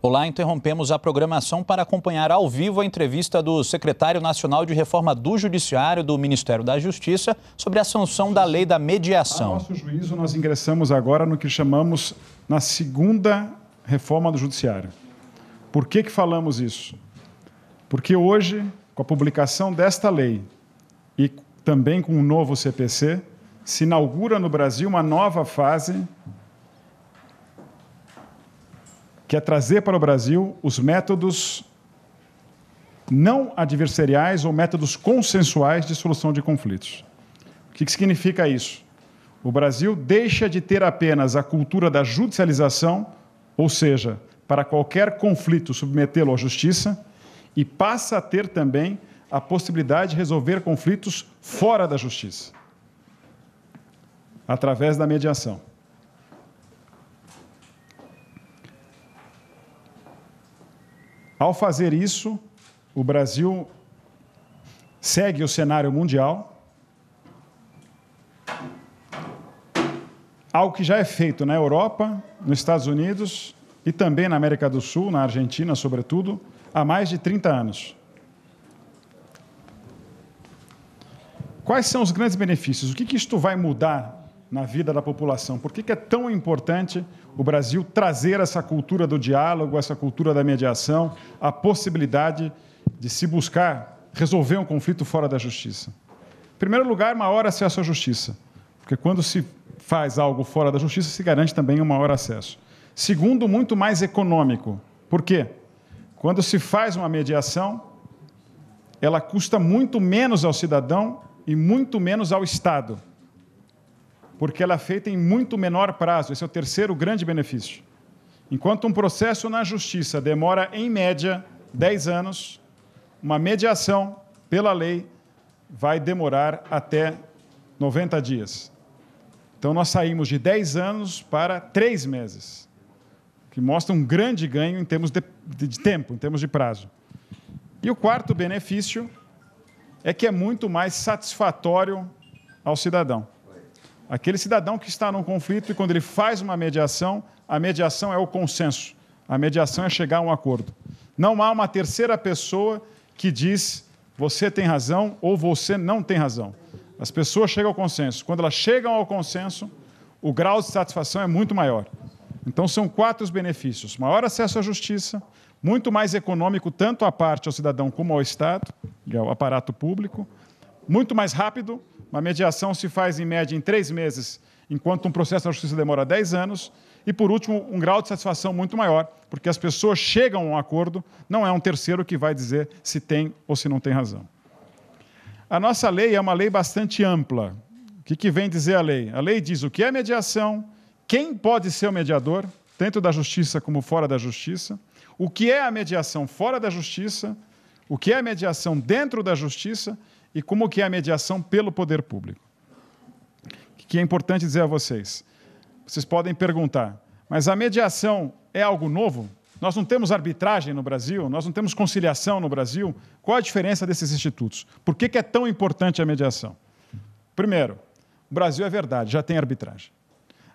Olá, interrompemos a programação para acompanhar ao vivo a entrevista do secretário nacional de reforma do Judiciário do Ministério da Justiça sobre a sanção da lei da mediação. A nosso juízo, nós ingressamos agora no que chamamos na segunda reforma do Judiciário. Por que, que falamos isso? Porque hoje, com a publicação desta lei e também com o novo CPC, se inaugura no Brasil uma nova fase que é trazer para o Brasil os métodos não adversariais ou métodos consensuais de solução de conflitos. O que significa isso? O Brasil deixa de ter apenas a cultura da judicialização, ou seja, para qualquer conflito submetê-lo à justiça, e passa a ter também a possibilidade de resolver conflitos fora da justiça, através da mediação. Ao fazer isso, o Brasil segue o cenário mundial. Algo que já é feito na Europa, nos Estados Unidos e também na América do Sul, na Argentina, sobretudo, há mais de 30 anos. Quais são os grandes benefícios? O que, isto vai mudar na vida da população. Por que, é tão importante o Brasil trazer essa cultura do diálogo, essa cultura da mediação, a possibilidade de se buscar resolver um conflito fora da justiça? Em primeiro lugar, maior acesso à justiça, porque quando se faz algo fora da justiça, se garante também um maior acesso. Segundo, muito mais econômico. Por quê? Quando se faz uma mediação, ela custa muito menos ao cidadão e muito menos ao Estado porque ela é feita em muito menor prazo. Esse é o terceiro grande benefício. Enquanto um processo na justiça demora, em média, 10 anos, uma mediação, pela lei, vai demorar até 90 dias. Então, nós saímos de 10 anos para 3 meses, que mostra um grande ganho em termos de, de tempo, em termos de prazo. E o quarto benefício é que é muito mais satisfatório ao cidadão. Aquele cidadão que está num conflito e quando ele faz uma mediação, a mediação é o consenso. A mediação é chegar a um acordo. Não há uma terceira pessoa que diz você tem razão ou você não tem razão. As pessoas chegam ao consenso. Quando elas chegam ao consenso, o grau de satisfação é muito maior. Então são quatro os benefícios: maior acesso à justiça, muito mais econômico tanto à parte ao cidadão como ao Estado e ao é aparato público, muito mais rápido. Uma mediação se faz, em média, em três meses, enquanto um processo na justiça demora dez anos. E, por último, um grau de satisfação muito maior, porque as pessoas chegam a um acordo, não é um terceiro que vai dizer se tem ou se não tem razão. A nossa lei é uma lei bastante ampla. O que, que vem dizer a lei? A lei diz o que é mediação, quem pode ser o mediador, tanto da justiça como fora da justiça, o que é a mediação fora da justiça, o que é a mediação dentro da justiça e como que é a mediação pelo poder público. O Que é importante dizer a vocês. Vocês podem perguntar, mas a mediação é algo novo? Nós não temos arbitragem no Brasil, nós não temos conciliação no Brasil. Qual a diferença desses institutos? Por que é tão importante a mediação? Primeiro, o Brasil é verdade, já tem arbitragem.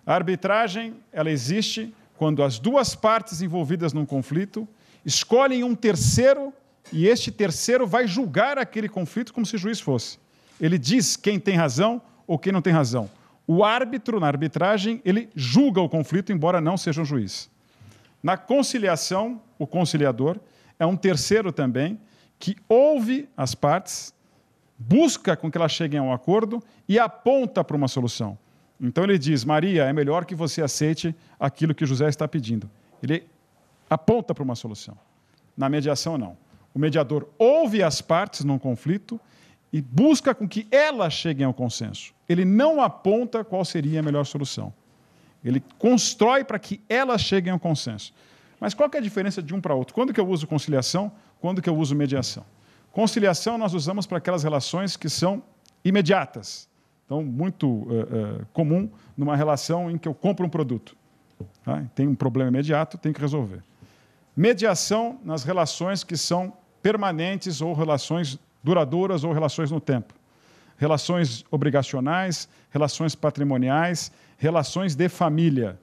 A arbitragem ela existe quando as duas partes envolvidas num conflito escolhem um terceiro e este terceiro vai julgar aquele conflito como se juiz fosse. Ele diz quem tem razão ou quem não tem razão. O árbitro, na arbitragem, ele julga o conflito, embora não seja um juiz. Na conciliação, o conciliador é um terceiro também que ouve as partes, busca com que elas cheguem a um acordo e aponta para uma solução. Então ele diz: Maria, é melhor que você aceite aquilo que José está pedindo. Ele aponta para uma solução. Na mediação, não. O mediador ouve as partes num conflito e busca com que elas cheguem ao consenso. Ele não aponta qual seria a melhor solução. Ele constrói para que elas cheguem ao consenso. Mas qual é a diferença de um para outro? Quando que eu uso conciliação? Quando que eu uso mediação? Conciliação nós usamos para aquelas relações que são imediatas. Então, muito uh, uh, comum numa relação em que eu compro um produto. Tá? Tem um problema imediato, tem que resolver. Mediação nas relações que são permanentes ou relações duradouras ou relações no tempo. Relações obrigacionais, relações patrimoniais, relações de família.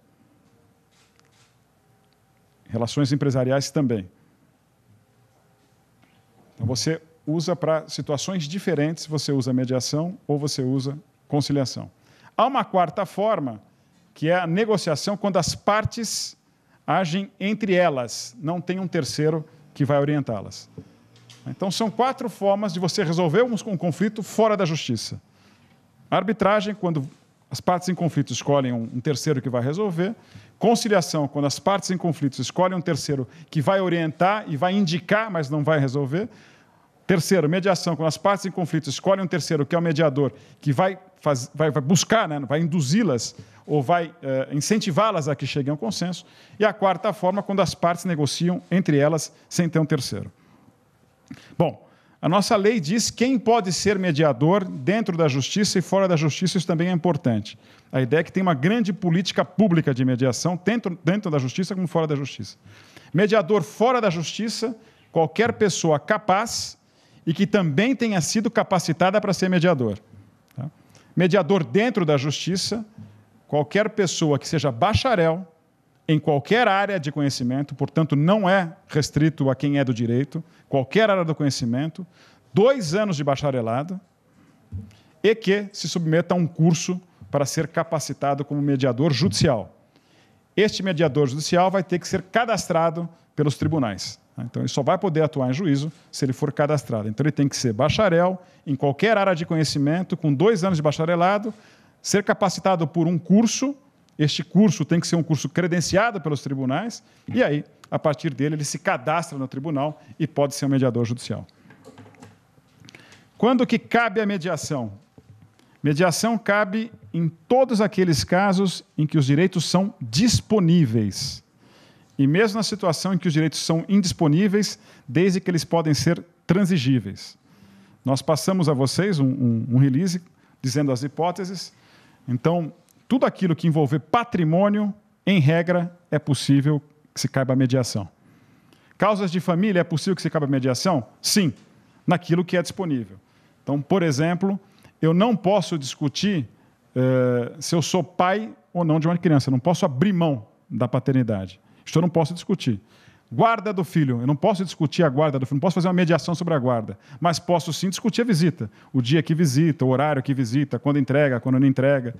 Relações empresariais também. Então você usa para situações diferentes, você usa mediação ou você usa conciliação. Há uma quarta forma, que é a negociação, quando as partes agem entre elas, não tem um terceiro que vai orientá-las. Então, são quatro formas de você resolver um conflito fora da justiça. arbitragem, quando as partes em conflito escolhem um terceiro que vai resolver. Conciliação, quando as partes em conflito escolhem um terceiro que vai orientar e vai indicar, mas não vai resolver. Terceiro, mediação, quando as partes em conflito escolhem um terceiro que é o mediador, que vai, faz, vai, vai buscar, né? vai induzi-las ou vai eh, incentivá-las a que cheguem a um consenso. E a quarta forma, quando as partes negociam entre elas sem ter um terceiro. Bom, a nossa lei diz quem pode ser mediador dentro da justiça e fora da justiça, isso também é importante. A ideia é que tem uma grande política pública de mediação, dentro, dentro da justiça como fora da justiça. Mediador fora da justiça, qualquer pessoa capaz e que também tenha sido capacitada para ser mediador. Tá? Mediador dentro da justiça, qualquer pessoa que seja bacharel, em qualquer área de conhecimento, portanto, não é restrito a quem é do direito, qualquer área do conhecimento, dois anos de bacharelado e que se submeta a um curso para ser capacitado como mediador judicial. Este mediador judicial vai ter que ser cadastrado pelos tribunais. Então, ele só vai poder atuar em juízo se ele for cadastrado. Então, ele tem que ser bacharel em qualquer área de conhecimento, com dois anos de bacharelado, ser capacitado por um curso este curso tem que ser um curso credenciado pelos tribunais, e aí, a partir dele, ele se cadastra no tribunal e pode ser um mediador judicial. Quando que cabe a mediação? Mediação cabe em todos aqueles casos em que os direitos são disponíveis. E mesmo na situação em que os direitos são indisponíveis, desde que eles podem ser transigíveis. Nós passamos a vocês um, um, um release dizendo as hipóteses. Então, tudo aquilo que envolver patrimônio, em regra, é possível que se caiba a mediação. Causas de família, é possível que se caiba a mediação? Sim, naquilo que é disponível. Então, por exemplo, eu não posso discutir eh, se eu sou pai ou não de uma criança, eu não posso abrir mão da paternidade. Isso eu não posso discutir. Guarda do filho. Eu não posso discutir a guarda do filho, não posso fazer uma mediação sobre a guarda, mas posso sim discutir a visita. O dia que visita, o horário que visita, quando entrega, quando não entrega.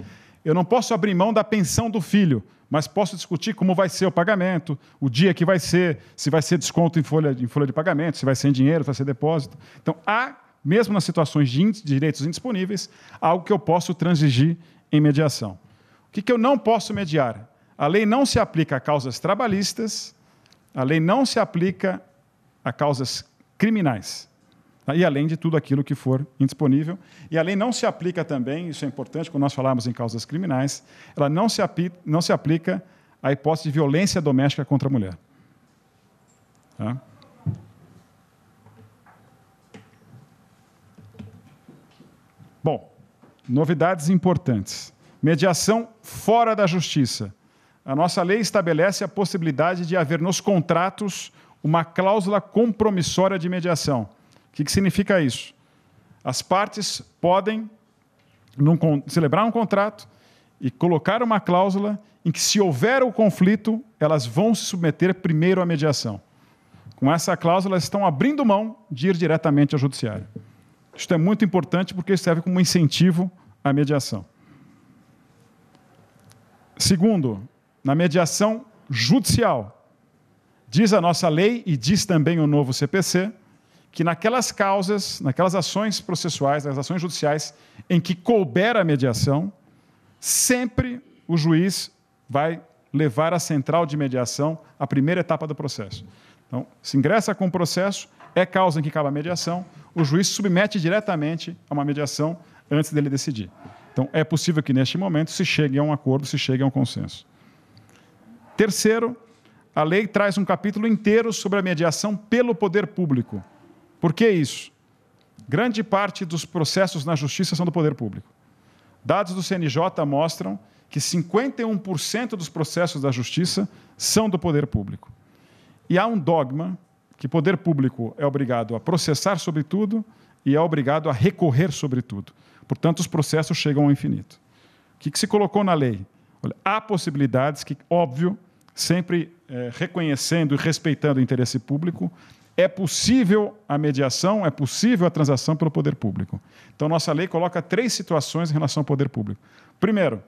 Eu não posso abrir mão da pensão do filho, mas posso discutir como vai ser o pagamento, o dia que vai ser, se vai ser desconto em folha, em folha de pagamento, se vai ser em dinheiro, se vai ser depósito. Então, há, mesmo nas situações de direitos indisponíveis, algo que eu posso transigir em mediação. O que, que eu não posso mediar? A lei não se aplica a causas trabalhistas a lei não se aplica a causas criminais. Tá? E além de tudo aquilo que for indisponível. E a lei não se aplica também, isso é importante quando nós falarmos em causas criminais, ela não se, não se aplica à hipótese de violência doméstica contra a mulher. Tá? Bom, novidades importantes. Mediação fora da justiça. A nossa lei estabelece a possibilidade de haver nos contratos uma cláusula compromissória de mediação. O que, que significa isso? As partes podem num, celebrar um contrato e colocar uma cláusula em que, se houver o conflito, elas vão se submeter primeiro à mediação. Com essa cláusula, elas estão abrindo mão de ir diretamente ao judiciário. Isto é muito importante porque serve como incentivo à mediação. Segundo, na mediação judicial. Diz a nossa lei e diz também o novo CPC que naquelas causas, naquelas ações processuais, nas ações judiciais em que couber a mediação, sempre o juiz vai levar à central de mediação a primeira etapa do processo. Então, se ingressa com o processo, é causa em que cabe a mediação, o juiz submete diretamente a uma mediação antes dele decidir. Então, é possível que neste momento se chegue a um acordo, se chegue a um consenso. Terceiro, a lei traz um capítulo inteiro sobre a mediação pelo poder público. Por que isso? Grande parte dos processos na justiça são do poder público. Dados do CNJ mostram que 51% dos processos da justiça são do poder público. E há um dogma que poder público é obrigado a processar sobre tudo e é obrigado a recorrer sobre tudo. Portanto, os processos chegam ao infinito. O que, que se colocou na lei? Olha, há possibilidades que, óbvio, sempre é, reconhecendo e respeitando o interesse público, é possível a mediação, é possível a transação pelo poder público. Então, nossa lei coloca três situações em relação ao poder público. Primeiro,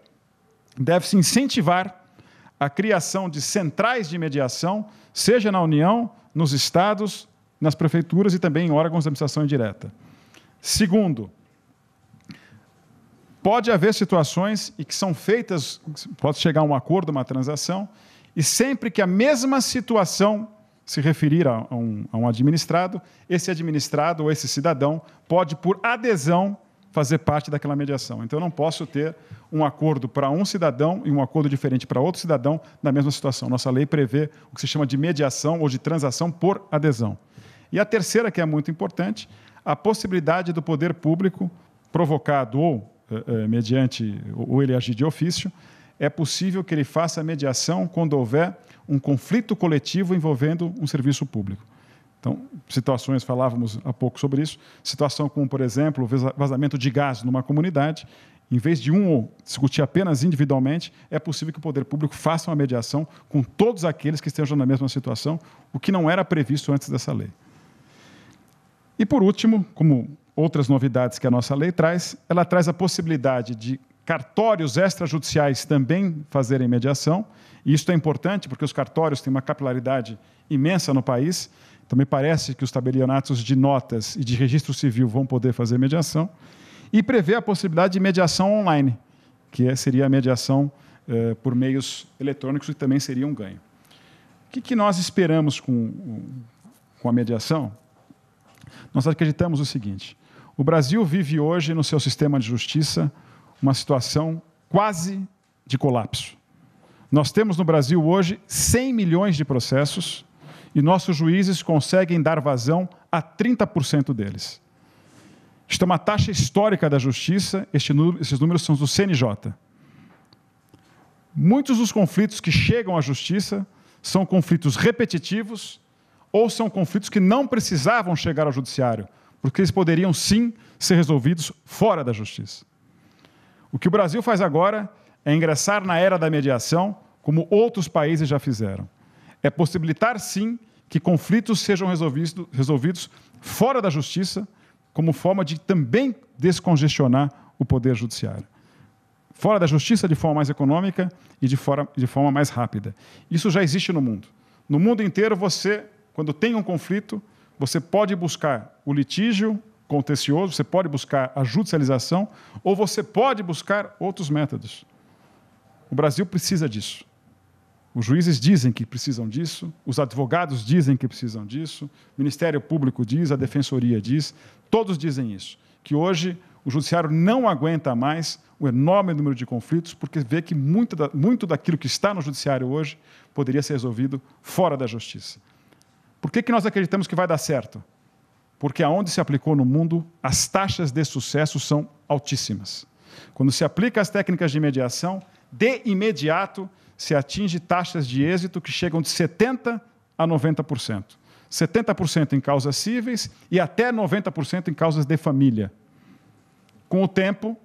deve-se incentivar a criação de centrais de mediação, seja na União, nos estados, nas prefeituras e também em órgãos de administração indireta. Segundo, pode haver situações em que são feitas, pode chegar a um acordo, uma transação, e sempre que a mesma situação se referir a um, a um administrado, esse administrado ou esse cidadão pode, por adesão, fazer parte daquela mediação. Então, eu não posso ter um acordo para um cidadão e um acordo diferente para outro cidadão na mesma situação. Nossa lei prevê o que se chama de mediação ou de transação por adesão. E a terceira, que é muito importante, a possibilidade do poder público, provocado ou eh, eh mediante, ou ele agir de ofício, é possível que ele faça mediação quando houver um conflito coletivo envolvendo um serviço público. Então, situações, falávamos há pouco sobre isso, situação como, por exemplo, vazamento de gás numa comunidade, em vez de um discutir apenas individualmente, é possível que o poder público faça uma mediação com todos aqueles que estejam na mesma situação, o que não era previsto antes dessa lei. E, por último, como outras novidades que a nossa lei traz, ela traz a possibilidade de cartórios extrajudiciais também fazerem mediação. E isso é importante porque os cartórios têm uma capilaridade imensa no país. Então, me parece que os tabelionatos de notas e de registro civil vão poder fazer mediação. E prevê a possibilidade de mediação online, que é, seria a mediação eh, por meios eletrônicos, que também seria um ganho. O que, que nós esperamos com, com a mediação? Nós acreditamos o seguinte: o Brasil vive hoje no seu sistema de justiça uma situação quase de colapso. Nós temos no Brasil hoje 100 milhões de processos e nossos juízes conseguem dar vazão a 30% deles. Isto é uma taxa histórica da justiça, esses números são do CNJ. Muitos dos conflitos que chegam à justiça são conflitos repetitivos ou são conflitos que não precisavam chegar ao judiciário, porque eles poderiam sim ser resolvidos fora da justiça. O que o Brasil faz agora é ingressar na era da mediação, como outros países já fizeram. É possibilitar, sim, que conflitos sejam resolvidos fora da justiça, como forma de também descongestionar o poder judiciário. Fora da justiça, de forma mais econômica e de de forma mais rápida. Isso já existe no mundo. No mundo inteiro, você, quando tem um conflito, você pode buscar o litígio contencioso, você pode buscar a judicialização ou você pode buscar outros métodos. O Brasil precisa disso. Os juízes dizem que precisam disso, os advogados dizem que precisam disso, o Ministério Público diz, a Defensoria diz, todos dizem isso. Que hoje o Judiciário não aguenta mais o enorme número de conflitos, porque vê que muito, da, muito daquilo que está no Judiciário hoje poderia ser resolvido fora da Justiça. Por que, que nós acreditamos que vai dar certo? Porque aonde se aplicou no mundo, as taxas de sucesso são altíssimas. Quando se aplica as técnicas de mediação, de imediato se atinge taxas de êxito que chegam de 70% a 90%. 70% em causas cíveis e até 90% em causas de família. Com o tempo,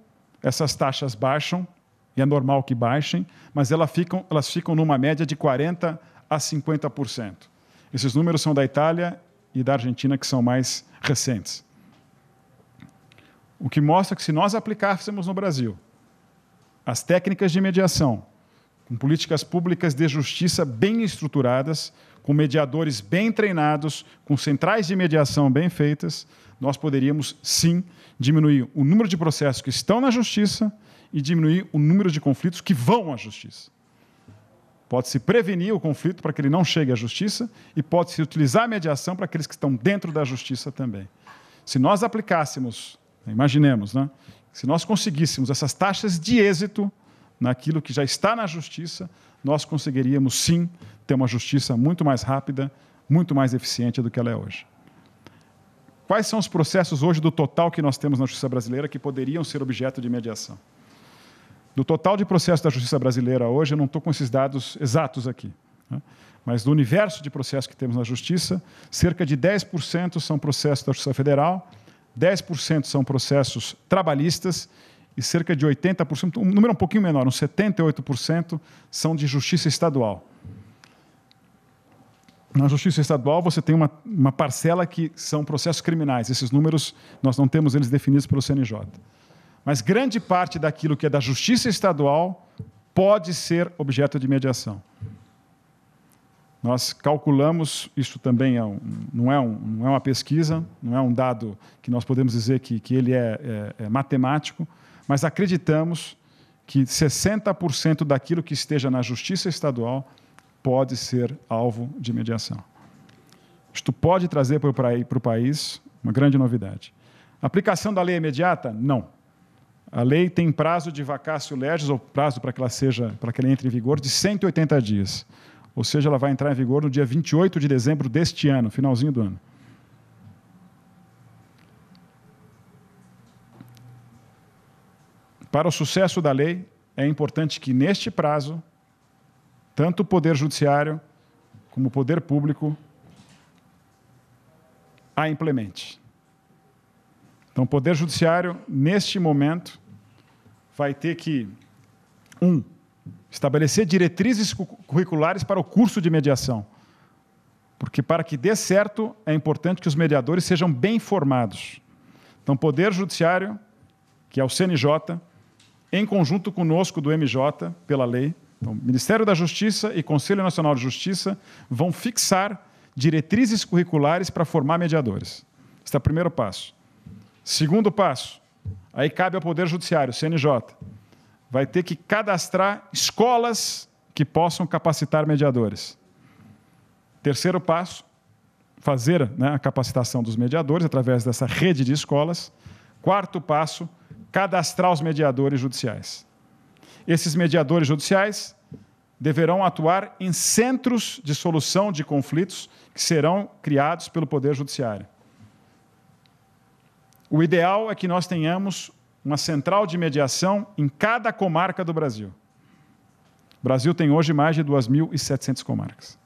essas taxas baixam, e é normal que baixem, mas elas ficam, elas ficam numa média de 40% a 50%. Esses números são da Itália e da Argentina, que são mais recentes. O que mostra que, se nós aplicássemos no Brasil as técnicas de mediação, com políticas públicas de justiça bem estruturadas, com mediadores bem treinados, com centrais de mediação bem feitas, nós poderíamos sim diminuir o número de processos que estão na justiça e diminuir o número de conflitos que vão à justiça. Pode-se prevenir o conflito para que ele não chegue à justiça e pode-se utilizar a mediação para aqueles que estão dentro da justiça também. Se nós aplicássemos, imaginemos, né? se nós conseguíssemos essas taxas de êxito naquilo que já está na justiça, nós conseguiríamos sim ter uma justiça muito mais rápida, muito mais eficiente do que ela é hoje. Quais são os processos hoje do total que nós temos na justiça brasileira que poderiam ser objeto de mediação? Do total de processos da justiça brasileira hoje, eu não estou com esses dados exatos aqui, né? mas do universo de processos que temos na justiça, cerca de 10% são processos da Justiça Federal, 10% são processos trabalhistas e cerca de 80%, um número um pouquinho menor, uns 78%, são de justiça estadual. Na justiça estadual, você tem uma, uma parcela que são processos criminais. Esses números, nós não temos eles definidos pelo CNJ. Mas grande parte daquilo que é da justiça estadual pode ser objeto de mediação. Nós calculamos, isso também é um, não, é um, não, é uma pesquisa, não é um dado que nós podemos dizer que, que ele é, é, é matemático, mas acreditamos que 60% daquilo que esteja na justiça estadual pode ser alvo de mediação. Isto pode trazer para o país uma grande novidade. Aplicação da lei imediata? Não. A lei tem prazo de vacácio legis, ou prazo para que ela seja, para que ela entre em vigor, de 180 dias. Ou seja, ela vai entrar em vigor no dia 28 de dezembro deste ano, finalzinho do ano. Para o sucesso da lei, é importante que neste prazo, tanto o Poder Judiciário como o Poder Público a implemente. Então, o Poder Judiciário, neste momento, vai ter que, um, estabelecer diretrizes curriculares para o curso de mediação. Porque, para que dê certo, é importante que os mediadores sejam bem formados. Então, o Poder Judiciário, que é o CNJ, em conjunto conosco do MJ, pela lei, então, Ministério da Justiça e Conselho Nacional de Justiça vão fixar diretrizes curriculares para formar mediadores. Este é o primeiro passo. Segundo passo, aí cabe ao Poder Judiciário, CNJ, vai ter que cadastrar escolas que possam capacitar mediadores. Terceiro passo, fazer né, a capacitação dos mediadores através dessa rede de escolas. Quarto passo, cadastrar os mediadores judiciais. Esses mediadores judiciais deverão atuar em centros de solução de conflitos que serão criados pelo Poder Judiciário. O ideal é que nós tenhamos uma central de mediação em cada comarca do Brasil. O Brasil tem hoje mais de 2.700 comarcas.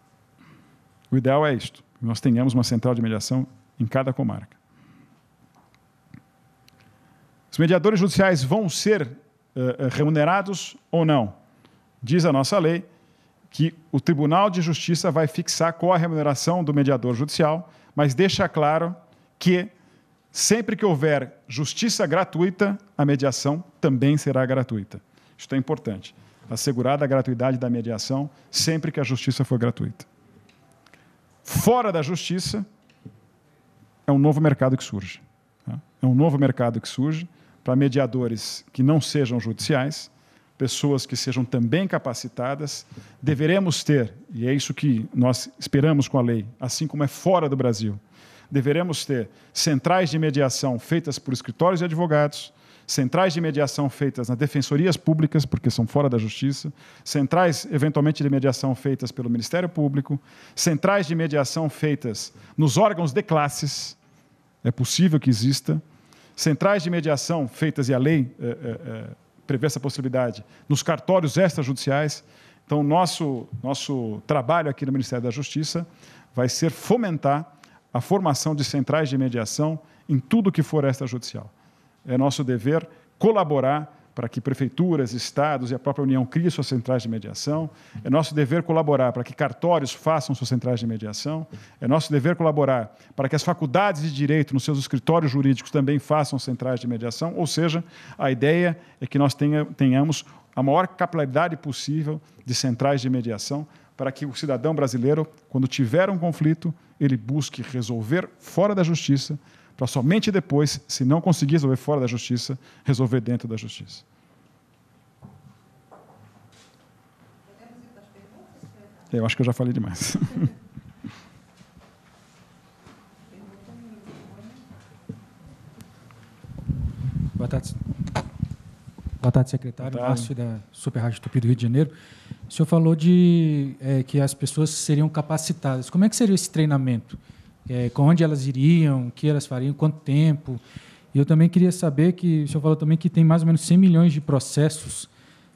O ideal é isto: nós tenhamos uma central de mediação em cada comarca. Os mediadores judiciais vão ser uh, remunerados ou não? Diz a nossa lei que o Tribunal de Justiça vai fixar qual a remuneração do mediador judicial, mas deixa claro que Sempre que houver justiça gratuita, a mediação também será gratuita. Isto é importante. Assegurada a gratuidade da mediação sempre que a justiça for gratuita. Fora da justiça, é um novo mercado que surge. Tá? É um novo mercado que surge para mediadores que não sejam judiciais, pessoas que sejam também capacitadas. Deveremos ter, e é isso que nós esperamos com a lei, assim como é fora do Brasil deveremos ter centrais de mediação feitas por escritórios de advogados, centrais de mediação feitas nas defensorias públicas, porque são fora da justiça, centrais, eventualmente, de mediação feitas pelo Ministério Público, centrais de mediação feitas nos órgãos de classes, é possível que exista, centrais de mediação feitas, e a lei é, é, prevê essa possibilidade, nos cartórios extrajudiciais. Então, nosso, nosso trabalho aqui no Ministério da Justiça vai ser fomentar a formação de centrais de mediação em tudo que for esta judicial. É nosso dever colaborar para que prefeituras, estados e a própria União criem suas centrais de mediação. É nosso dever colaborar para que cartórios façam suas centrais de mediação. É nosso dever colaborar para que as faculdades de direito, nos seus escritórios jurídicos, também façam centrais de mediação. Ou seja, a ideia é que nós tenha, tenhamos a maior capilaridade possível de centrais de mediação para que o cidadão brasileiro, quando tiver um conflito, ele busque resolver fora da justiça, para somente depois, se não conseguir resolver fora da justiça, resolver dentro da justiça. Eu acho que eu já falei demais. Boa tarde. Boa tarde, secretário. Boa tarde. Márcio, da Super Rádio Tupi do Rio de Janeiro. O senhor falou de é, que as pessoas seriam capacitadas. Como é que seria esse treinamento? É, com onde elas iriam? O que elas fariam? Quanto tempo? E eu também queria saber que o senhor falou também que tem mais ou menos 100 milhões de processos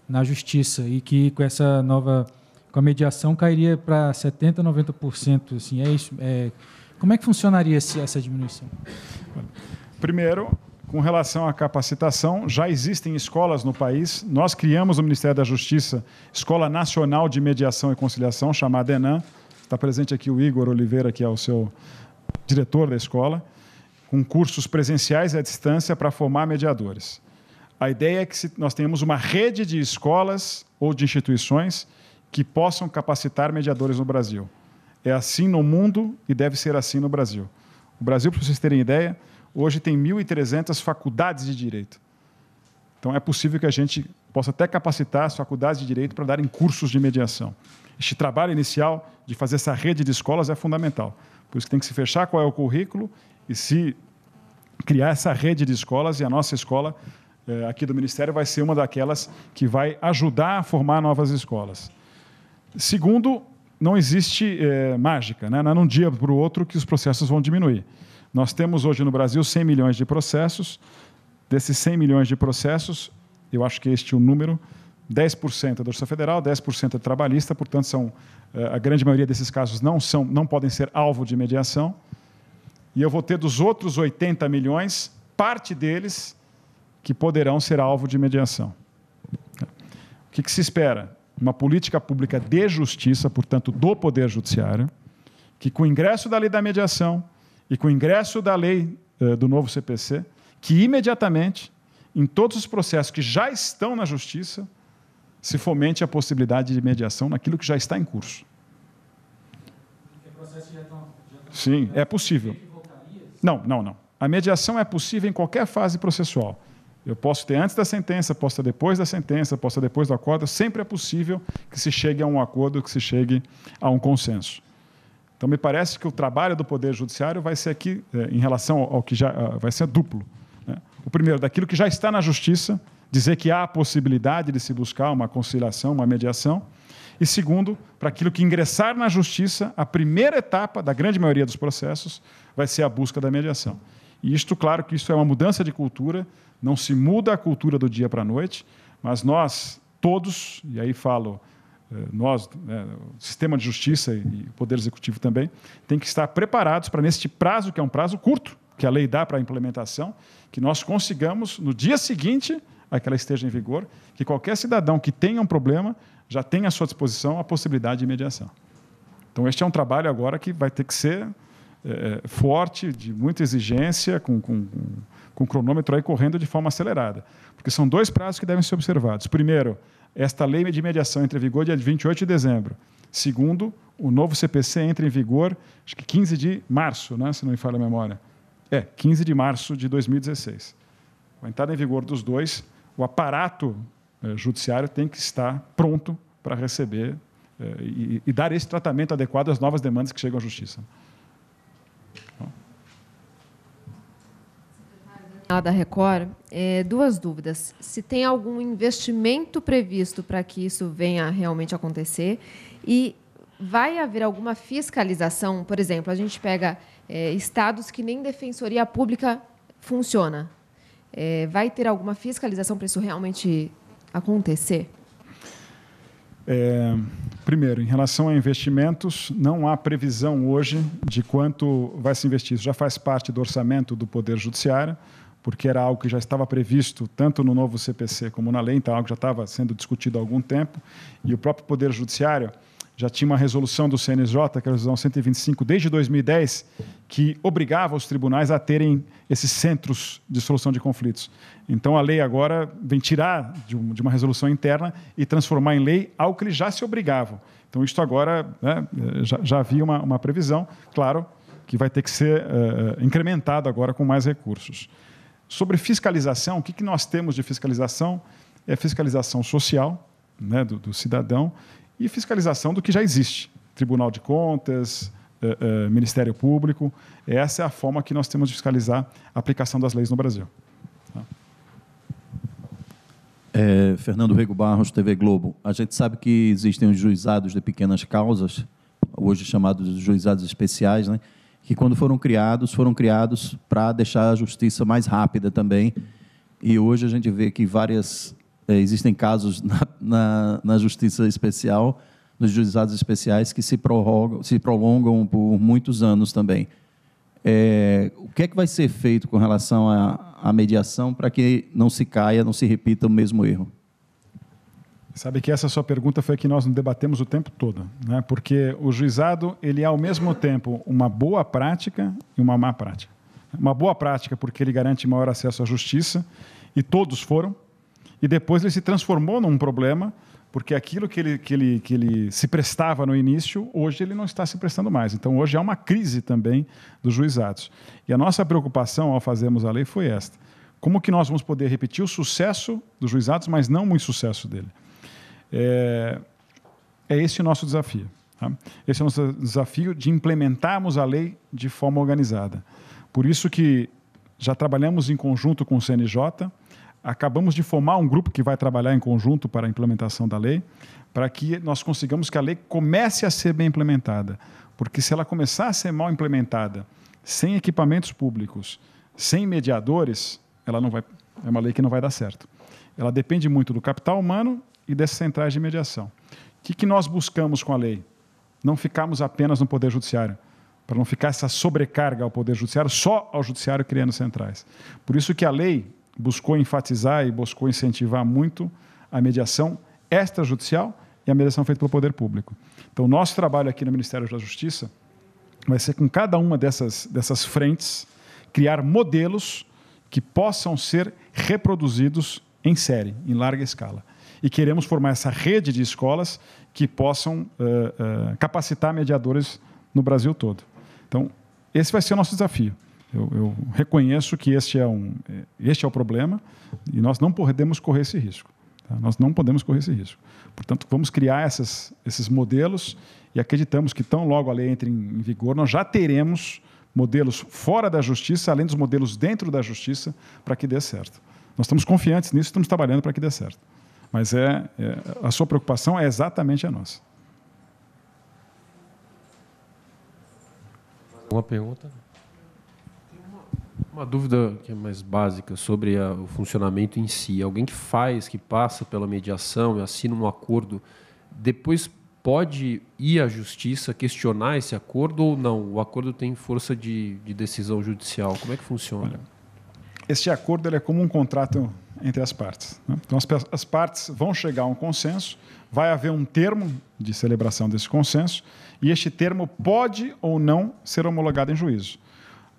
na justiça e que com essa nova com a mediação cairia para 70, 90%, assim, é isso, é, como é que funcionaria essa diminuição? Primeiro, com relação à capacitação, já existem escolas no país. Nós criamos no Ministério da Justiça Escola Nacional de Mediação e Conciliação, chamada ENAM. Está presente aqui o Igor Oliveira, que é o seu diretor da escola, com cursos presenciais à distância para formar mediadores. A ideia é que nós tenhamos uma rede de escolas ou de instituições que possam capacitar mediadores no Brasil. É assim no mundo e deve ser assim no Brasil. O Brasil, para vocês terem ideia, Hoje tem 1.300 faculdades de direito. Então é possível que a gente possa até capacitar as faculdades de direito para darem cursos de mediação. Este trabalho inicial de fazer essa rede de escolas é fundamental. Por isso que tem que se fechar qual é o currículo e se criar essa rede de escolas e a nossa escola eh, aqui do Ministério vai ser uma daquelas que vai ajudar a formar novas escolas. Segundo, não existe é, mágica, né? não é num dia para o outro que os processos vão diminuir. Nós temos hoje no Brasil 100 milhões de processos. Desses 100 milhões de processos, eu acho que este é o número, 10% é da Justiça Federal, 10% é trabalhista, portanto, são, eh, a grande maioria desses casos não, são, não podem ser alvo de mediação. E eu vou ter dos outros 80 milhões, parte deles que poderão ser alvo de mediação. O que, que se espera? Uma política pública de justiça, portanto, do Poder Judiciário, que com o ingresso da lei da mediação, e com o ingresso da lei eh, do novo CPC, que imediatamente, em todos os processos que já estão na justiça, se fomente a possibilidade de mediação naquilo que já está em curso. já Sim, é possível. Não, não, não. A mediação é possível em qualquer fase processual. Eu posso ter antes da sentença, posso ter depois da sentença, posso ter depois do acordo. Sempre é possível que se chegue a um acordo, que se chegue a um consenso. Então, me parece que o trabalho do Poder Judiciário vai ser aqui, é, em relação ao que já. vai ser duplo. Né? O primeiro, daquilo que já está na Justiça, dizer que há a possibilidade de se buscar uma conciliação, uma mediação. E segundo, para aquilo que ingressar na Justiça, a primeira etapa da grande maioria dos processos vai ser a busca da mediação. E isto, claro, que isso é uma mudança de cultura, não se muda a cultura do dia para a noite, mas nós, todos, e aí falo eh, nós, né, o sistema de justiça e, o Poder Executivo também, tem que estar preparados para, neste prazo, que é um prazo curto, que a lei dá para a implementação, que nós consigamos, no dia seguinte a que ela esteja em vigor, que qualquer cidadão que tenha um problema já tenha à sua disposição a possibilidade de mediação. Então, este é um trabalho agora que vai ter que ser é, forte, de muita exigência, com, com, com com o cronômetro aí correndo de forma acelerada. Porque são dois prazos que devem ser observados. Primeiro, esta lei de mediação entre em vigor dia 28 de dezembro. Segundo, o novo CPC entra em vigor, acho que 15 de março, né, se não me falha a memória. É, 15 de março de 2016. Com a entrada em vigor dos dois, o aparato eh, judiciário tem que estar pronto para receber eh, e, e dar esse tratamento adequado às novas demandas que chegam à Justiça. Lá da Record, é, duas dúvidas. Se tem algum investimento previsto para que isso venha realmente acontecer e vai haver alguma fiscalização? Por exemplo, a gente pega é, estados que nem defensoria pública funciona. É, vai ter alguma fiscalização para isso realmente acontecer? É, primeiro, em relação a investimentos, não há previsão hoje de quanto vai se investir. Isso já faz parte do orçamento do Poder Judiciário porque era algo que já estava previsto tanto no novo CPC como na lei, então algo que já estava sendo discutido há algum tempo, e o próprio Poder Judiciário já tinha uma resolução do CNJ, que é a resolução 125, desde 2010, que obrigava os tribunais a terem esses centros de solução de conflitos. Então a lei agora vem tirar de, uma resolução interna e transformar em lei algo que eles já se obrigavam. Então isto agora né, já, já, havia uma, uma, previsão, claro, que vai ter que ser uh, incrementado agora com mais recursos. Sobre fiscalização, o que, que nós temos de fiscalização? É fiscalização social, né, do, do cidadão, e fiscalização do que já existe. Tribunal de Contas, eh, eh, Ministério Público. Essa é a forma que nós temos de fiscalizar a aplicação das leis no Brasil. Tá? É, Fernando Rego Barros, TV Globo. A gente sabe que existem os juizados de pequenas causas, hoje chamados de juizados especiais, né? que quando foram criados, foram criados para deixar a justiça mais rápida também. E hoje a gente vê que várias é, existem casos na, na, na, justiça especial, nos juizados especiais, que se, prorrogam, se prolongam por muitos anos também. É, o que é que vai ser feito com relação à mediação para que não se caia, não se repita o mesmo erro? Sabe que essa sua pergunta foi a que nós não debatemos o tempo todo, né? porque o juizado ele é ao mesmo tempo uma boa prática e uma má prática. Uma boa prática porque ele garante maior acesso à justiça, e todos foram, e depois ele se transformou num problema porque aquilo que ele, que, ele, que ele se prestava no início, hoje ele não está se prestando mais. Então, hoje há uma crise também dos juizados. E a nossa preocupação ao fazermos a lei foi esta: como que nós vamos poder repetir o sucesso dos juizados, mas não muito sucesso dele? É, é esse o nosso desafio. Tá? Esse é o nosso desafio de implementarmos a lei de forma organizada. Por isso que já trabalhamos em conjunto com o CNJ, acabamos de formar um grupo que vai trabalhar em conjunto para a implementação da lei, para que nós consigamos que a lei comece a ser bem implementada. Porque se ela começar a ser mal implementada, sem equipamentos públicos, sem mediadores, ela não vai, é uma lei que não vai dar certo. Ela depende muito do capital humano e dessas centrais de mediação. O que, que nós buscamos com a lei? Não ficarmos apenas no Poder Judiciário, para não ficar essa sobrecarga ao Poder Judiciário, só ao Judiciário criando centrais. Por isso que a lei buscou enfatizar e buscou incentivar muito a mediação extrajudicial e a mediação feita pelo poder público. Então, nosso trabalho aqui no Ministério da Justiça vai ser com cada uma dessas, dessas frentes criar modelos que possam ser reproduzidos em série, em larga escala e queremos formar essa rede de escolas que possam uh, uh, capacitar mediadores no Brasil todo. Então, esse vai ser o nosso desafio. Eu, eu, reconheço que este é, um, eh, este é o problema e nós não podemos correr esse risco. Tá? Nós não podemos correr esse risco. Portanto, vamos criar essas, esses modelos e acreditamos que, tão logo a lei entre em, em vigor, nós já teremos modelos fora da justiça, além dos modelos dentro da justiça, para que dê certo. Nós estamos confiantes nisso, estamos trabalhando para que dê certo. Mas é, é a sua preocupação é exatamente a nossa. Uma pergunta? Uma dúvida que é mais básica sobre a, o funcionamento em si. Alguém que faz, que passa pela mediação e assina um acordo, depois pode ir à justiça questionar esse acordo ou não? O acordo tem força de, de decisão judicial. Como é que funciona? Olha, este acordo é como um contrato entre as partes. Né? Então, as, as partes vão chegar a um consenso, vai haver um termo de celebração desse consenso, e este termo pode ou não ser homologado em juízo.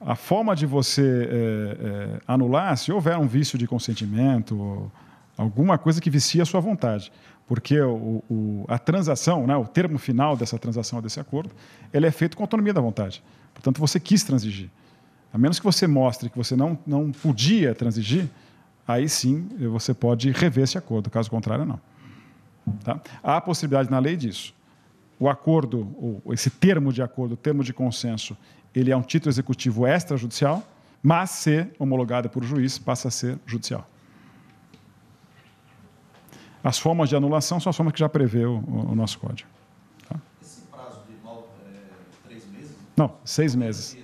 A forma de você é, é, anular, se houver um vício de consentimento, alguma coisa que vicia a sua vontade, porque o, o, a transação, né, o termo final dessa transação, desse acordo, ele é feito com autonomia da vontade. Portanto, você quis transigir. A menos que você mostre que você não, não podia transigir, aí sim você pode rever esse acordo, caso contrário, não. Tá? Há possibilidade na lei disso. O acordo, esse termo de acordo, o termo de consenso, ele é um título executivo extrajudicial, mas ser homologado por juiz passa a ser judicial. As formas de anulação são as formas que já prevê o, o nosso código. Tá? Esse prazo de mal, é, três meses? Não, seis meses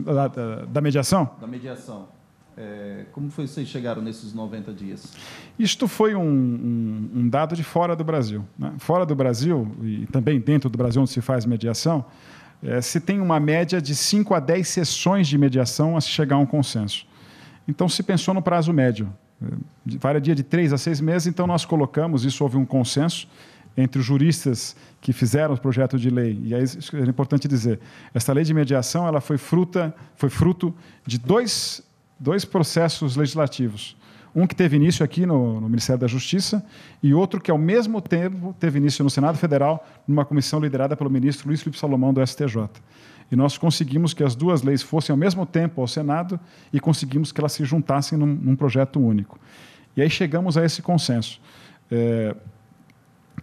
da, da, da mediação? Da mediação. É, como foi que vocês chegaram nesses 90 dias? Isto foi um, um, um dado de fora do Brasil. Né? Fora do Brasil, e também dentro do Brasil onde se faz mediação, é, se tem uma média de 5 a 10 sessões de mediação a se chegar a um consenso. Então, se pensou no prazo médio. É, varia dia de 3 a 6 meses, então nós colocamos, isso houve um consenso, entre os juristas que fizeram o projeto de lei. E é importante dizer, essa lei de mediação ela foi, fruta, foi fruto de dois, dois processos legislativos. Um que teve início aqui no, no, Ministério da Justiça e outro que, ao mesmo tempo, teve início no Senado Federal, numa comissão liderada pelo ministro Luiz Felipe Salomão, do STJ. E nós conseguimos que as duas leis fossem ao mesmo tempo ao Senado e conseguimos que elas se juntassem num, num projeto único. E aí chegamos a esse consenso. É,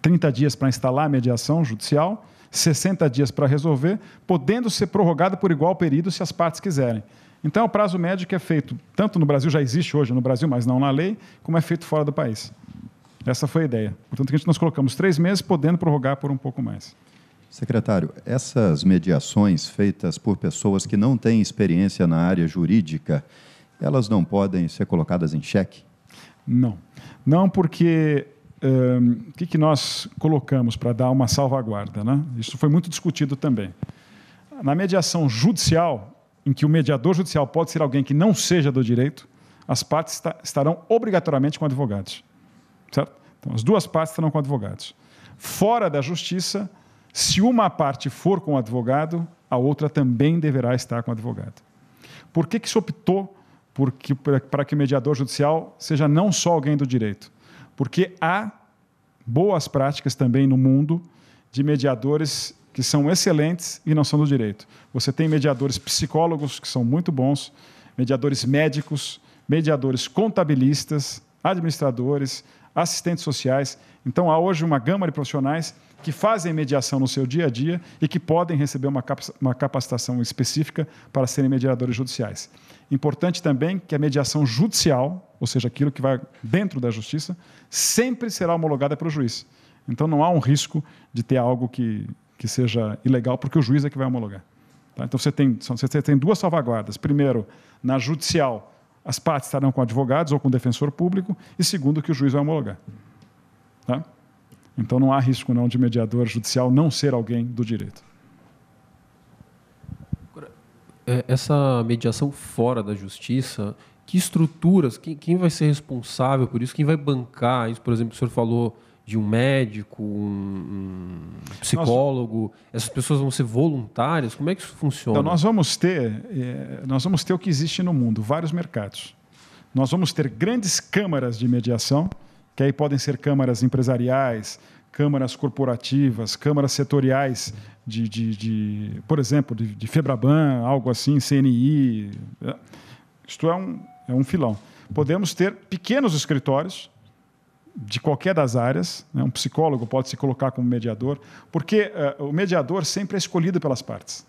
30 dias para instalar a mediação judicial, 60 dias para resolver, podendo ser prorrogada por igual período se as partes quiserem. Então, o prazo médio que é feito, tanto no Brasil, já existe hoje no Brasil, mas não na lei, como é feito fora do país. Essa foi a ideia. Portanto, a gente nós colocamos três meses, podendo prorrogar por um pouco mais. Secretário, essas mediações feitas por pessoas que não têm experiência na área jurídica, elas não podem ser colocadas em xeque? Não. Não porque o que, que nós colocamos para dar uma salvaguarda? Né? Isso foi muito discutido também. Na mediação judicial, em que o mediador judicial pode ser alguém que não seja do direito, as partes estarão obrigatoriamente com advogados. Certo? Então, as duas partes estarão com advogados. Fora da justiça, se uma parte for com advogado, a outra também deverá estar com advogado. Por que, que se optou por que, para que o mediador judicial seja não só alguém do direito? porque há boas práticas também no mundo de mediadores que são excelentes e não são do direito. Você tem mediadores psicólogos que são muito bons, mediadores médicos, mediadores contabilistas, administradores, assistentes sociais. Então, há hoje uma gama de profissionais que fazem mediação no seu dia a dia e que podem receber uma capacitação específica para serem mediadores judiciais. Importante também que a mediação judicial, ou seja, aquilo que vai dentro da justiça, sempre será homologada pelo juiz. Então, não há um risco de ter algo que, que seja ilegal, porque o juiz é que vai homologar. Tá? Então, você tem, você tem duas salvaguardas. Primeiro, na judicial, as partes estarão com advogados ou com defensor público, e segundo, que o juiz vai homologar. Tá? Então não há risco não de mediador judicial não ser alguém do direito. É, essa mediação fora da justiça, que estruturas, quem, vai ser responsável por isso, quem vai bancar isso? Por exemplo, o senhor falou de um médico, um, psicólogo? Nós... Essas pessoas vão ser voluntárias? Como é que isso funciona? Então, nós vamos ter, eh, nós vamos ter o que existe no mundo, vários mercados. Nós vamos ter grandes câmaras de mediação, que aí podem ser câmaras empresariais, câmaras corporativas, câmaras setoriais de, de, de por exemplo, de, de, Febraban, algo assim, CNI. Eh. Isto é um, é um filão. Podemos ter pequenos escritórios de qualquer das áreas, né? um psicólogo pode se colocar como mediador, porque uh, o mediador sempre é escolhido pelas partes.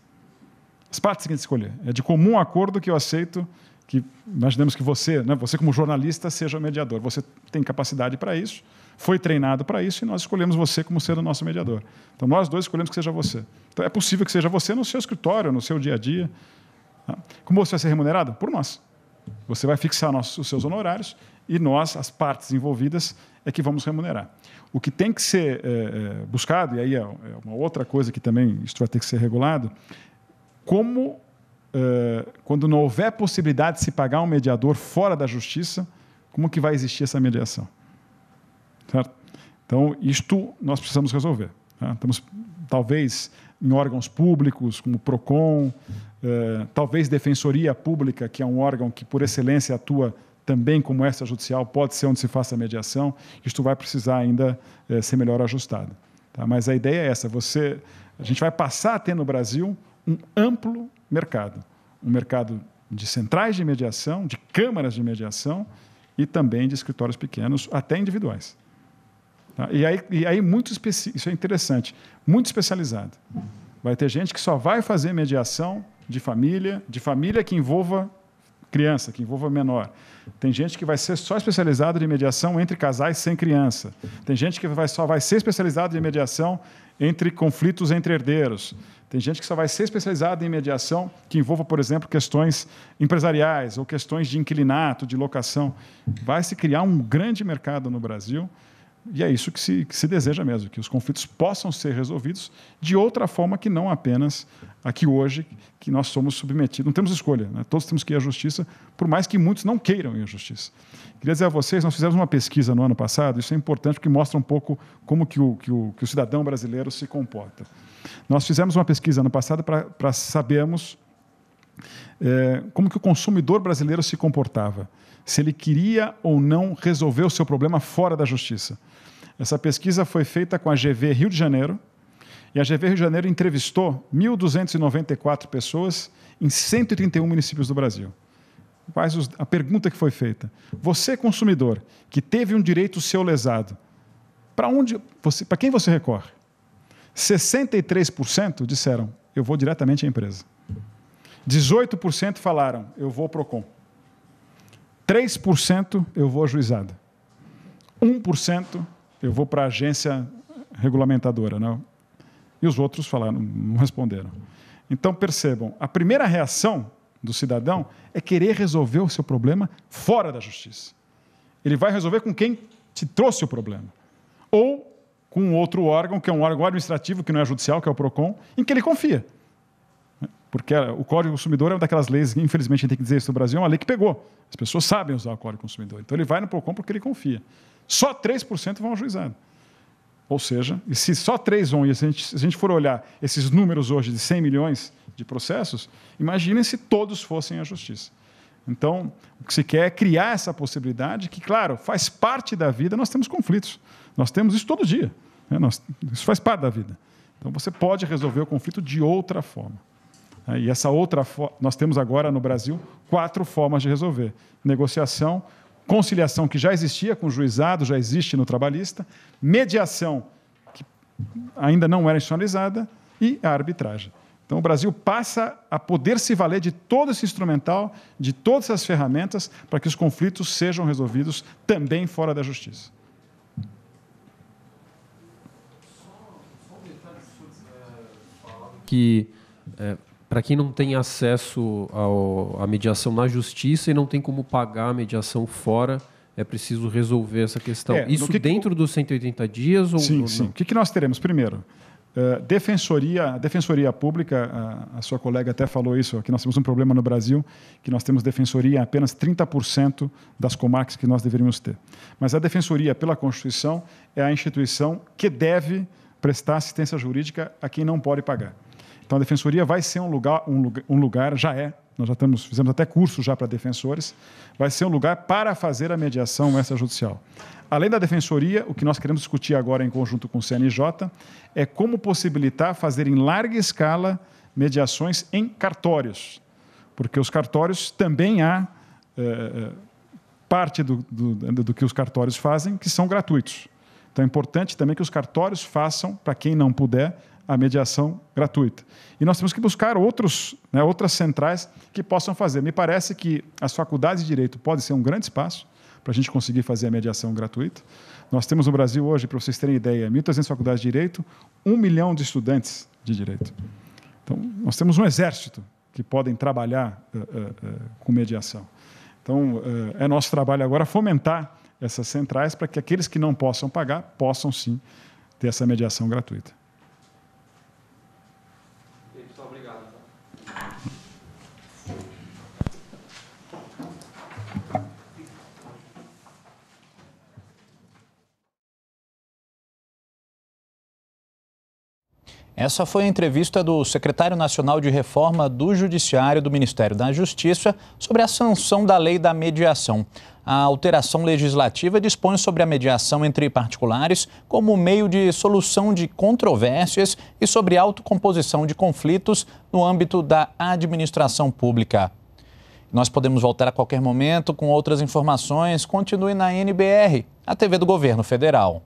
As partes têm que escolher. É de comum acordo que eu aceito que, imaginemos que você, né, você como jornalista, seja o mediador. Você tem capacidade para isso, foi treinado para isso e nós escolhemos você como sendo o nosso mediador. Então, nós dois escolhemos que seja você. Então, é possível que seja você no seu escritório, no seu dia a dia. Tá? Como você vai ser remunerado? Por nós. Você vai fixar nossos, os seus honorários e nós, as partes envolvidas, é que vamos remunerar. O que tem que ser é, é buscado, e aí é, é uma outra coisa que também isso vai ter que ser regulado, como, é, quando não houver possibilidade de se pagar um mediador fora da justiça, como que vai existir essa mediação? Certo? Então, isto nós precisamos resolver. Tá? Estamos, talvez, em órgãos públicos, como o PROCON, é, talvez Defensoria Pública, que é um órgão que, por excelência, atua também como essa judicial, pode ser onde se faça a mediação, isto vai precisar ainda eh, ser melhor ajustado. Tá? Mas a ideia é essa: você, a gente vai passar a ter no Brasil um amplo mercado, um mercado de centrais de mediação, de câmaras de mediação e também de escritórios pequenos, até individuais. Tá? E, aí, e aí, muito isso é interessante, muito especializado. Vai ter gente que só vai fazer mediação de família, de família que envolva criança, que envolva menor. Tem gente que vai ser só especializada de mediação entre casais sem criança. Tem gente que vai, só vai ser especializada de mediação entre conflitos entre herdeiros. Tem gente que só vai ser especializada em mediação que envolva, por exemplo, questões empresariais ou questões de inquilinato, de locação. Vai se criar um grande mercado no Brasil e é isso que se, que se deseja mesmo, que os conflitos possam ser resolvidos de outra forma que não apenas aqui hoje, que nós somos submetidos. Não temos escolha, né? todos temos que ir à justiça, por mais que muitos não queiram ir à justiça. Queria dizer a vocês, nós fizemos uma pesquisa no ano passado, isso é importante porque mostra um pouco como que o, que o, que o cidadão brasileiro se comporta. Nós fizemos uma pesquisa ano passado para sabermos é, como que o consumidor brasileiro se comportava se ele queria ou não resolver o seu problema fora da justiça. Essa pesquisa foi feita com a GV Rio de Janeiro, e a GV Rio de Janeiro entrevistou 1.294 pessoas em 131 municípios do Brasil. Quais a pergunta que foi feita. Você, consumidor, que teve um direito seu lesado, para onde você, para quem você recorre? 63% disseram: "Eu vou diretamente à empresa". 18% falaram: "Eu vou ao Procon". 3% eu vou ajuizado. 1% eu vou para a agência regulamentadora. não? Né? E os outros falaram, não responderam. Então percebam, a primeira reação do cidadão é querer resolver o seu problema fora da justiça. Ele vai resolver com quem te trouxe o problema. Ou com outro órgão, que é um órgão administrativo, que não é judicial, que é o PROCON, em que ele confia porque o Código Consumidor é uma daquelas leis, que infelizmente a gente tem que dizer isso no Brasil, é uma lei que pegou. As pessoas sabem usar o Código Consumidor. Então ele vai no PROCON porque ele confia. Só 3% vão ao juizado. Ou seja, e se só 3 vão, e se a, gente, se a gente for olhar esses números hoje de 100 milhões de processos, imaginem se todos fossem à justiça. Então, o que se quer é criar essa possibilidade que, claro, faz parte da vida, nós temos conflitos. Nós temos isso todo dia. Né? Nós, isso faz parte da vida. Então, você pode resolver o conflito de outra forma. Né? E essa outra, nós temos agora no Brasil quatro formas de resolver: negociação, conciliação, que já existia com o juizado, já existe no trabalhista, mediação, que ainda não era institucionalizada, e a arbitragem. Então, o Brasil passa a poder se valer de todo esse instrumental, de todas essas ferramentas, para que os conflitos sejam resolvidos também fora da justiça. Que é, para quem não tem acesso à mediação na justiça e não tem como pagar a mediação fora, é preciso resolver essa questão. É, Isso que dentro que... dos 180 dias ou Sim, ou sim. O que, que nós teremos? Primeiro, Uh, defensoria, a defensoria pública, uh, a, sua colega até falou isso, que nós temos um problema no Brasil, que nós temos defensoria em apenas 30% das comarcas que nós deveríamos ter. Mas a defensoria, pela Constituição, é a instituição que deve prestar assistência jurídica a quem não pode pagar. Então a defensoria vai ser um lugar, um lugar, um lugar já é, nós já estamos, fizemos até curso já para defensores, vai ser um lugar para fazer a mediação extrajudicial. Além da defensoria, o que nós queremos discutir agora em conjunto com o CNJ é como possibilitar fazer em larga escala mediações em cartórios, porque os cartórios também há é, parte do, do, do que os cartórios fazem que são gratuitos. Então é importante também que os cartórios façam, para quem não puder, a mediação gratuita. E nós temos que buscar outros, né, outras centrais que possam fazer. Me parece que as faculdades de direito podem ser um grande espaço para a gente conseguir fazer a mediação gratuita. Nós temos no Brasil hoje, para vocês terem ideia, 1.300 faculdades de direito, 1 milhão de estudantes de direito. Então, nós temos um exército que podem trabalhar uh, uh, uh, com mediação. Então, é nosso trabalho agora fomentar essas centrais para que aqueles que não possam pagar possam sim ter essa mediação gratuita. Essa foi a entrevista do secretário nacional de reforma do Judiciário do Ministério da Justiça sobre a sanção da lei da mediação. A alteração legislativa dispõe sobre a mediação entre particulares como meio de solução de controvérsias e sobre autocomposição de conflitos no âmbito da administração pública. Nós podemos voltar a qualquer momento com outras informações. Continue na NBR, a TV do Governo Federal.